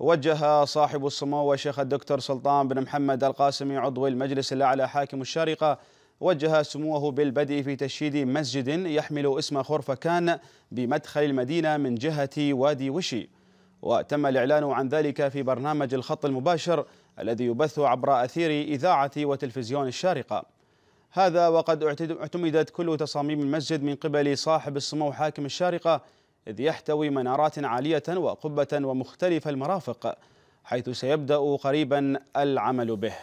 وجه صاحب السمو الشيخ الدكتور سلطان بن محمد القاسمي عضو المجلس الأعلى حاكم الشارقة وجه سموه بالبدء في تشييد مسجد يحمل اسم خرفكان بمدخل المدينة من جهة وادي وشي وتم الإعلان عن ذلك في برنامج الخط المباشر الذي يبث عبر أثير إذاعة وتلفزيون الشارقة هذا وقد اعتمدت كل تصاميم المسجد من قبل صاحب السمو حاكم الشارقة إذ يحتوي منارات عالية وقبة ومختلف المرافق حيث سيبدأ قريبا العمل به